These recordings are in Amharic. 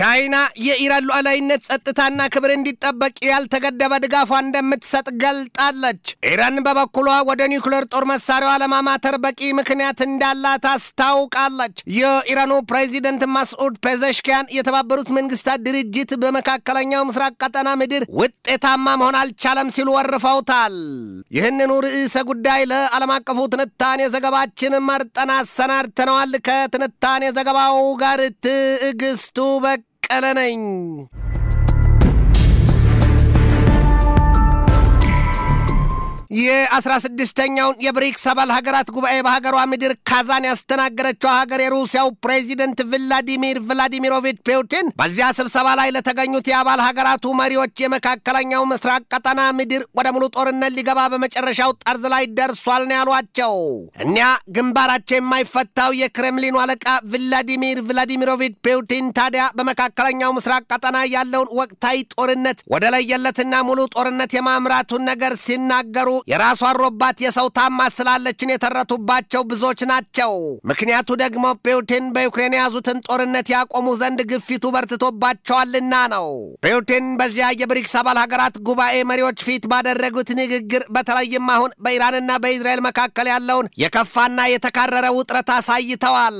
ቻይና የኢራን ሉዓላዊነት ጸጥታና ክብር እንዲጠበቅ ያልተገደበ ድጋፏ እንደምትሰጥ ገልጣለች። ኢራን በበኩሏ ወደ ኒውክሌር ጦር መሳሪያዋ ለማማተር በቂ ምክንያት እንዳላት አስታውቃለች። የኢራኑ ፕሬዚደንት ማስዑድ ፔዘሽኪያን የተባበሩት መንግስታት ድርጅት በመካከለኛው ምስራቅ ቀጠና ምድር ውጤታማ መሆን አልቻለም ሲሉ ወርፈውታል። ይህንኑ ርዕሰ ጉዳይ ለዓለም አቀፉ ትንታኔ ዘገባችን መርጠን አሰናድተነዋል። ከትንታኔ ዘገባው ጋር ትዕግስቱ በ Tchananem! የአስራ ስድስተኛውን የብሪክስ አባል ሀገራት ጉባኤ በሀገሯ ምድር ካዛን ያስተናገረችው ሀገር የሩሲያው ፕሬዚደንት ቭላዲሚር ቭላዲሚሮቪች ፑቲን በዚያ ስብሰባ ላይ ለተገኙት የአባል ሀገራቱ መሪዎች የመካከለኛው ምስራቅ ቀጠና ምድር ወደ ሙሉ ጦርነት ሊገባ በመጨረሻው ጠርዝ ላይ ደርሷል ነው ያሏቸው። እኒያ ግንባራቸው የማይፈታው የክሬምሊኑ አለቃ ቭላዲሚር ቭላዲሚሮቪች ፑቲን ታዲያ በመካከለኛው ምስራቅ ቀጠና ያለውን ወቅታዊ ጦርነት ወደ ለየለትና ሙሉ ጦርነት የማምራቱን ነገር ሲናገሩ የራሷ አሮባት የሰው ታማ ስላለችን የተረቱባቸው ብዙዎች ናቸው። ምክንያቱ ደግሞ ፑቲን በዩክሬን የያዙትን ጦርነት ያቆሙ ዘንድ ግፊቱ በርትቶባቸዋልና ነው። ፑቲን በዚያ የብሪክስ አባል ሀገራት ጉባኤ መሪዎች ፊት ባደረጉት ንግግር በተለይም አሁን በኢራንና በኢዝራኤል መካከል ያለውን የከፋና የተካረረ ውጥረት አሳይተዋል።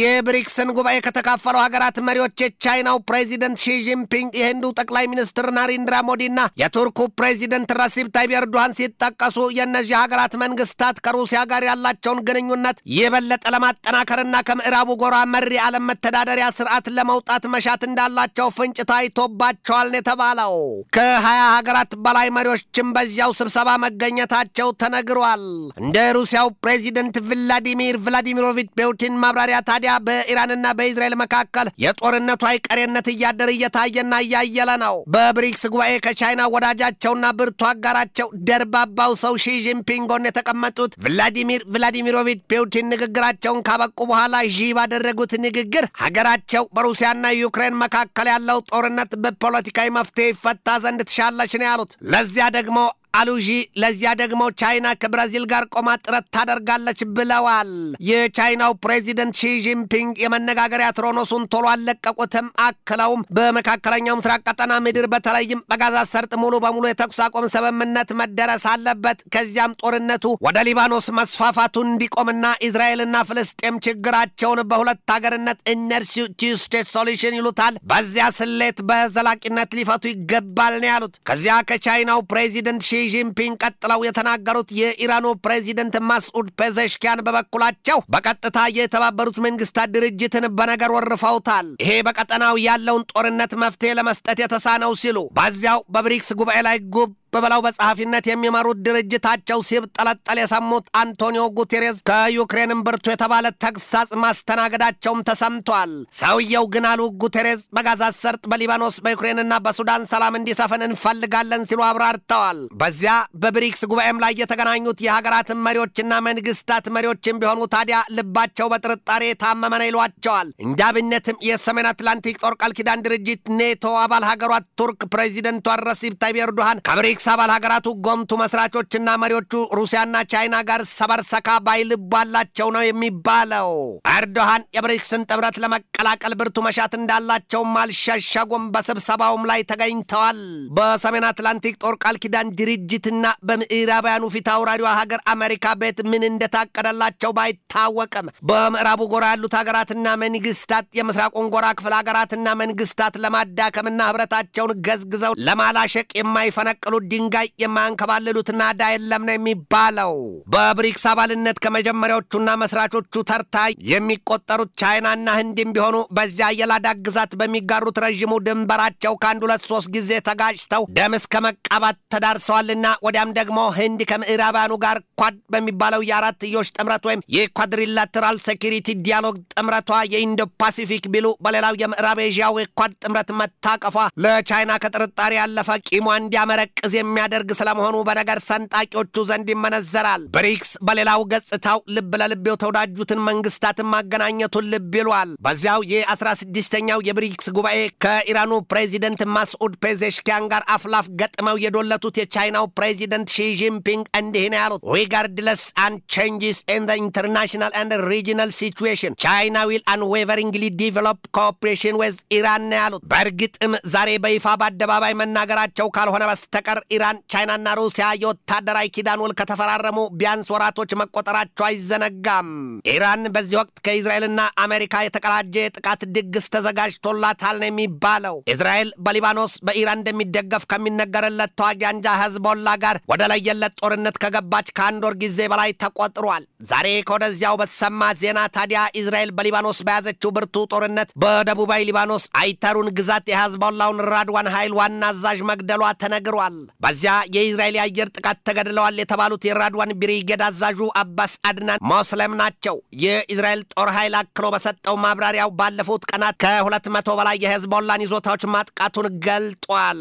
የብሪክስን ጉባኤ ከተካፈሉ ሀገራት መሪዎች የቻይናው ፕሬዚደንት ሺጂንፒንግ፣ የህንዱ ጠቅላይ ሚኒስትር ናሪንድራ ሞዲና የቱርኩ ፕሬዚደንት ረሲብ ታይብ ኤርዶሃን ሲጠ የሚጠቀሱ የእነዚህ ሀገራት መንግስታት ከሩሲያ ጋር ያላቸውን ግንኙነት የበለጠ ለማጠናከርና ከምዕራቡ ጎራ መሪ ዓለም መተዳደሪያ ስርዓት ለመውጣት መሻት እንዳላቸው ፍንጭ ታይቶባቸዋል ነው የተባለው። ከሀያ ሀገራት በላይ መሪዎችም በዚያው ስብሰባ መገኘታቸው ተነግሯል። እንደ ሩሲያው ፕሬዚደንት ቭላዲሚር ቭላዲሚሮቪች ፑቲን ማብራሪያ ታዲያ በኢራንና በእስራኤል መካከል የጦርነቱ አይቀሬነት እያደር እየታየና እያየለ ነው። በብሪክስ ጉባኤ ከቻይና ወዳጃቸውና ብርቱ አጋራቸው ደርባባ የጀርባው ሰው ሺ ጂንፒንጎን የተቀመጡት ቭላዲሚር ቭላዲሚሮቪች ፑቲን ንግግራቸውን ካበቁ በኋላ ዢ ባደረጉት ንግግር ሀገራቸው በሩሲያና ዩክሬን መካከል ያለው ጦርነት በፖለቲካዊ መፍትሄ ይፈታ ዘንድ ትሻለች ነው ያሉት። ለዚያ ደግሞ አሉዢ ለዚያ ደግሞ ቻይና ከብራዚል ጋር ቆማ ጥረት ታደርጋለች ብለዋል። የቻይናው ፕሬዚደንት ሺጂንፒንግ የመነጋገሪያ ትሮኖሱን ቶሎ አለቀቁትም። አክለውም በመካከለኛው ምስራቅ ቀጠና ምድር በተለይም በጋዛ ሰርጥ ሙሉ በሙሉ የተኩስ አቆም ስምምነት መደረስ አለበት። ከዚያም ጦርነቱ ወደ ሊባኖስ መስፋፋቱ እንዲቆምና እስራኤልና ፍልስጤም ችግራቸውን በሁለት ሀገርነት እነርሱ ቱ ስቴት ሶሉሽን ይሉታል በዚያ ስሌት በዘላቂነት ሊፈቱ ይገባል ነው ያሉት። ከዚያ ከቻይናው ፕሬዚደንት ሺ ጂንፒንግ ቀጥለው የተናገሩት የኢራኑ ፕሬዚደንት ማስዑድ ፔዘሽኪያን በበኩላቸው በቀጥታ የተባበሩት መንግስታት ድርጅትን በነገር ወርፈውታል። ይሄ በቀጠናው ያለውን ጦርነት መፍትሄ ለመስጠት የተሳነው ሲሉ በዚያው በብሪክስ ጉባኤ ላይ ጉብ በበላው በጸሐፊነት የሚመሩት ድርጅታቸው ሲብጠለጠል የሰሙት አንቶኒዮ ጉቴሬዝ ከዩክሬንም ብርቱ የተባለ ተግሳጽ ማስተናገዳቸውም ተሰምቷል። ሰውየው ግን አሉ ጉቴሬዝ በጋዛ ሰርጥ፣ በሊባኖስ፣ በዩክሬንና በሱዳን ሰላም እንዲሰፍን እንፈልጋለን ሲሉ አብራርተዋል። በዚያ በብሪክስ ጉባኤም ላይ የተገናኙት የሀገራትን መሪዎችና መንግስታት መሪዎችም ቢሆኑ ታዲያ ልባቸው በጥርጣሬ የታመመ ነው ይሏቸዋል። እንደ አብነትም የሰሜን አትላንቲክ ጦር ቃል ኪዳን ድርጅት ኔቶ አባል ሀገሯት ቱርክ ፕሬዚደንቷ ረሲብ ታይብ ኤርዶሃን ከብሪክስ ብሪክስ አባል ሀገራቱ ጎምቱ መስራቾችና መሪዎቹ ሩሲያና ቻይና ጋር ሰበርሰካ ባይልባላቸው ነው የሚባለው። ኤርዶሃን የብሪክስን ጥምረት ለመቀላቀል ብርቱ መሻት እንዳላቸውም አልሸሸጉም። በስብሰባውም ላይ ተገኝተዋል። በሰሜን አትላንቲክ ጦር ቃል ኪዳን ድርጅትና በምዕራባውያኑ ፊት አውራሪዋ ሀገር አሜሪካ ቤት ምን እንደታቀደላቸው ባይታወቅም በምዕራቡ ጎራ ያሉት ሀገራትና መንግስታት የምስራቁን ጎራ ክፍል ሀገራትና መንግስታት ለማዳከምና ህብረታቸውን ገዝግዘው ለማላሸቅ የማይፈነቅሉ ድንጋይ የማንከባለሉትና ዳ የለም ነው የሚባለው። በብሪክስ አባልነት ከመጀመሪያዎቹና መስራቾቹ ተርታ የሚቆጠሩት ቻይናና ህንድም ቢሆኑ በዚያ የላዳ ግዛት በሚጋሩት ረዥሙ ድንበራቸው ከአንድ ሁለት ሶስት ጊዜ ተጋጭተው ደም እስከ መቃባት ተዳርሰዋልና ወዲያም ደግሞ ህንድ ከምዕራባኑ ጋር ኳድ በሚባለው የአራትዮሽ ጥምረት ወይም የኳድሪላተራል ሴኪሪቲ ዲያሎግ ጥምረቷ የኢንዶ ፓሲፊክ ቢሉ በሌላው የምዕራብ ኤዥያው የኳድ ጥምረት መታቀፏ ለቻይና ከጥርጣሬ ያለፈ ቂሟ እንዲያመረቅዝ የሚያደርግ ስለመሆኑ በነገር ሰንጣቂዎቹ ዘንድ ይመነዘራል። ብሪክስ በሌላው ገጽታው ልብ ለልብ የተወዳጁትን መንግስታትን ማገናኘቱን ልብ ይሏል። በዚያው የ16ኛው የብሪክስ ጉባኤ ከኢራኑ ፕሬዚደንት ማስዑድ ፔዜሽኪያን ጋር አፍላፍ ገጥመው የዶለቱት የቻይናው ፕሬዚደንት ሺጂንፒንግ እንዲህ ነው ያሉት። ሪጋርድለስ አን ቼንጅስ ኢን ኢንተርናሽናል አንድ ሪጂናል ሲትዌሽን ቻይና ዊል አንዌቨሪንግሊ ዲቨሎፕ ኮኦፕሬሽን ዌዝ ኢራን ነው ያሉት። በእርግጥም ዛሬ በይፋ በአደባባይ መናገራቸው ካልሆነ በስተቀር ኢራን፣ ቻይናና ሩሲያ የወታደራዊ ኪዳን ውል ከተፈራረሙ ቢያንስ ወራቶች መቆጠራቸው አይዘነጋም። ኢራን በዚህ ወቅት ከእስራኤልና አሜሪካ የተቀላጀ የጥቃት ድግስ ተዘጋጅቶላታል ነው የሚባለው። እስራኤል በሊባኖስ በኢራን እንደሚደገፍ ከሚነገርለት ተዋጊ አንጃ ህዝቦላ ጋር ወደ ለየለት ጦርነት ከገባች ከአንድ ወር ጊዜ በላይ ተቆጥሯል። ዛሬ ከወደዚያው በተሰማ ዜና ታዲያ እስራኤል በሊባኖስ በያዘችው ብርቱ ጦርነት በደቡባዊ ሊባኖስ አይተሩን ግዛት የህዝቦላውን ራድዋን ኃይል ዋና አዛዥ መግደሏ ተነግሯል። በዚያ የኢዝራኤል የአየር ጥቃት ተገድለዋል የተባሉት የራድዋን ብሪጌድ አዛዡ አባስ አድናን ሞስለም ናቸው። የኢዝራኤል ጦር ኃይል አክሎ በሰጠው ማብራሪያው ባለፉት ቀናት ከሁለት መቶ በላይ የሄዝቦላን ይዞታዎች ማጥቃቱን ገልጧል።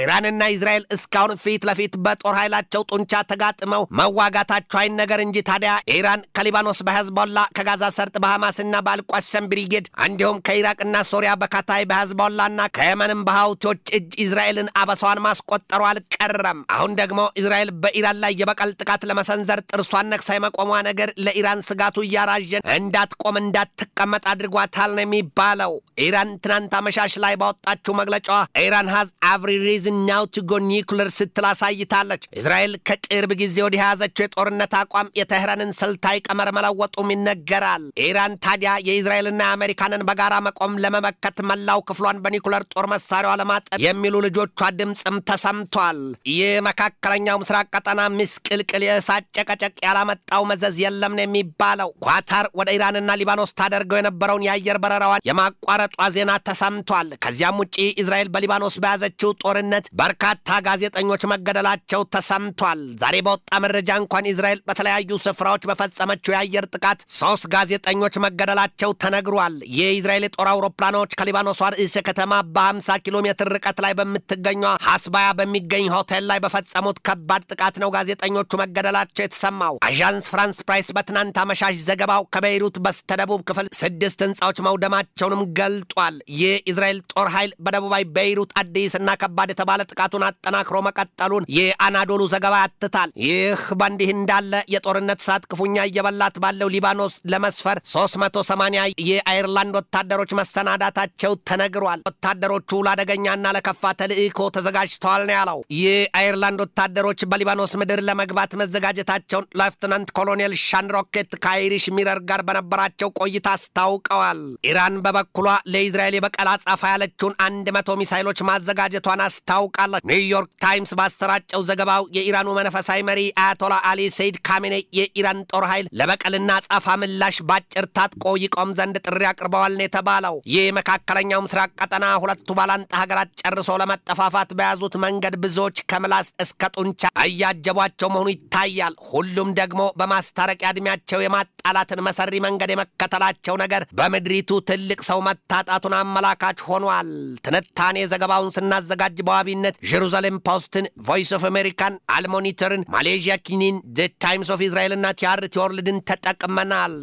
ኢራንና ኢዝራኤል እስካሁን ፊት ለፊት በጦር ኃይላቸው ጡንቻ ተጋጥመው መዋጋታቸው አይን ነገር እንጂ ታዲያ ኢራን ከሊባኖስ በሄዝቦላ ከጋዛ ሰርጥ በሐማስና በአልቋሸም ብሪጌድ እንዲሁም ከኢራቅና ሶሪያ በካታይ በሄዝቦላና ከየመንም በሐውቲዎች እጅ ኢዝራኤልን አበሳዋን ማስቆጠሩ አልቀ አልቀረም። አሁን ደግሞ እስራኤል በኢራን ላይ የበቀል ጥቃት ለመሰንዘር ጥርሷን ነክሳ የመቆሟ ነገር ለኢራን ስጋቱ እያራዥ እንዳትቆም እንዳትቀመጥ አድርጓታል ነው የሚባለው። ኢራን ትናንት አመሻሽ ላይ ባወጣችው መግለጫዋ ኢራን ሀዝ አቭሪ ሪዝን ናው ቱ ጎ ኒኩለር ስትል አሳይታለች። እስራኤል ከቅርብ ጊዜ ወዲህ የያዘችው የጦርነት አቋም የተህረንን ስልታዊ ቀመር መለወጡም ይነገራል። ኢራን ታዲያ የእስራኤልና የአሜሪካንን በጋራ መቆም ለመመከት መላው ክፍሏን በኒኩለር ጦር መሳሪያዋ ለማጠር የሚሉ ልጆቿ ድምፅም ተሰምቷል። ይህ መካከለኛው ምስራቅ ቀጠና ምስቅልቅል የእሳት ጨቀጨቅ ያላመጣው መዘዝ የለም ነው የሚባለው። ኳታር ወደ ኢራንና ሊባኖስ ታደርገው የነበረውን የአየር በረራዋን የማቋረጧ ዜና ተሰምቷል። ከዚያም ውጪ እስራኤል በሊባኖስ በያዘችው ጦርነት በርካታ ጋዜጠኞች መገደላቸው ተሰምቷል። ዛሬ በወጣ መረጃ እንኳን እስራኤል በተለያዩ ስፍራዎች በፈጸመችው የአየር ጥቃት ሶስት ጋዜጠኞች መገደላቸው ተነግሯል። የእስራኤል የጦር አውሮፕላኖች ከሊባኖሷ ርዕሰ ከተማ በ50 ኪሎ ሜትር ርቀት ላይ በምትገኘ ሀስባያ በሚገኝ ሆቴል ላይ በፈጸሙት ከባድ ጥቃት ነው ጋዜጠኞቹ መገደላቸው የተሰማው። አዣንስ ፍራንስ ፕራይስ በትናንት አመሻሽ ዘገባው ከቤይሩት በስተደቡብ ክፍል ስድስት ህንፃዎች መውደማቸውንም ገልጧል። ይህ የእስራኤል ጦር ኃይል በደቡባዊ ቤይሩት አዲስ እና ከባድ የተባለ ጥቃቱን አጠናክሮ መቀጠሉን የአናዶሉ ዘገባ ያትታል። ይህ በእንዲህ እንዳለ የጦርነት ሰዓት ክፉኛ እየበላት ባለው ሊባኖስ ለመስፈር 380 የአይርላንድ ወታደሮች መሰናዳታቸው ተነግሯል። ወታደሮቹ ለአደገኛና ለከፋ ተልእኮ ተዘጋጅተዋል ነው ያለው። የአየርላንድ ወታደሮች በሊባኖስ ምድር ለመግባት መዘጋጀታቸውን ሌፍትናንት ኮሎኔል ሮኬት ከአይሪሽ ሚረር ጋር በነበራቸው ቆይታ አስታውቀዋል። ኢራን በበኩሏ ለኢዝራኤል የበቀል አጸፋ ያለችውን አንድ መቶ ሚሳይሎች ማዘጋጀቷን አስታውቃለች። ኒውዮርክ ታይምስ ባሰራጨው ዘገባው የኢራኑ መንፈሳዊ መሪ አያቶላ አሊ ሰይድ ካሜኔ የኢራን ጦር ኃይል ለበቀልና አጸፋ ምላሽ ባጭር ታጥቆ ይቆም ዘንድ ጥሪ አቅርበዋል ነው የተባለው። ይህ መካከለኛው ምስራቅ ቀጠና ሁለቱ ባላንጣ ሀገራት ጨርሶ ለመጠፋፋት በያዙት መንገድ ብዙዎች ሰዎች ከምላስ እስከ ጡንቻ እያጀቧቸው መሆኑ ይታያል። ሁሉም ደግሞ በማስታረቂያ ዕድሜያቸው የማጣላትን መሰሪ መንገድ የመከተላቸው ነገር በምድሪቱ ትልቅ ሰው መታጣቱን አመላካች ሆኗል። ትንታኔ ዘገባውን ስናዘጋጅ በዋቢነት ጀሩሳሌም ፖስትን፣ ቮይስ ኦፍ አሜሪካን፣ አልሞኒተርን፣ ማሌዥያ ኪኒን፣ ዘ ታይምስ ኦፍ እስራኤልና ቲአርቲ የወርልድን ተጠቅመናል።